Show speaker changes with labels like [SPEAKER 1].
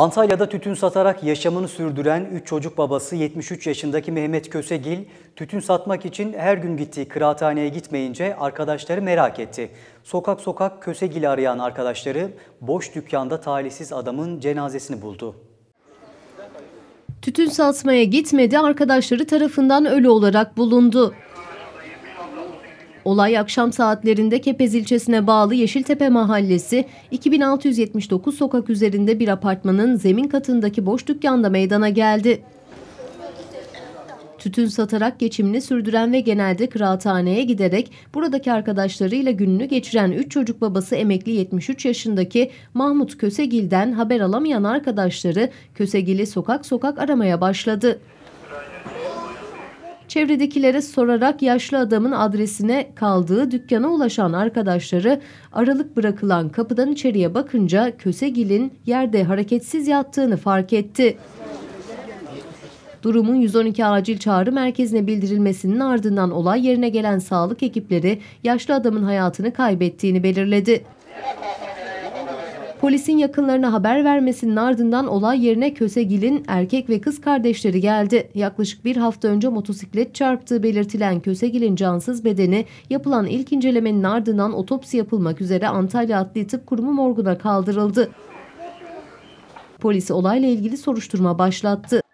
[SPEAKER 1] Antalya'da tütün satarak yaşamını sürdüren 3 çocuk babası 73 yaşındaki Mehmet Kösegil, tütün satmak için her gün gittiği kıraathaneye gitmeyince arkadaşları merak etti. Sokak sokak Kösegil'i arayan arkadaşları boş dükkanda talihsiz adamın cenazesini buldu.
[SPEAKER 2] Tütün satmaya gitmedi, arkadaşları tarafından ölü olarak bulundu. Olay akşam saatlerinde Kepez ilçesine bağlı Yeşiltepe Mahallesi 2679 sokak üzerinde bir apartmanın zemin katındaki boş dükkanda meydana geldi. Tütün satarak geçimini sürdüren ve genelde kıraathaneye giderek buradaki arkadaşlarıyla gününü geçiren 3 çocuk babası emekli 73 yaşındaki Mahmut Kösegil'den haber alamayan arkadaşları Kösegil'i sokak sokak aramaya başladı. Çevredekilere sorarak yaşlı adamın adresine kaldığı dükkana ulaşan arkadaşları aralık bırakılan kapıdan içeriye bakınca Kösegil'in yerde hareketsiz yattığını fark etti. Durumun 112 acil çağrı merkezine bildirilmesinin ardından olay yerine gelen sağlık ekipleri yaşlı adamın hayatını kaybettiğini belirledi. Polisin yakınlarına haber vermesinin ardından olay yerine Kösegil'in erkek ve kız kardeşleri geldi. Yaklaşık bir hafta önce motosiklet çarptığı belirtilen Kösegil'in cansız bedeni yapılan ilk incelemenin ardından otopsi yapılmak üzere Antalya Adli Tıp Kurumu morguna kaldırıldı. Polis olayla ilgili soruşturma başlattı.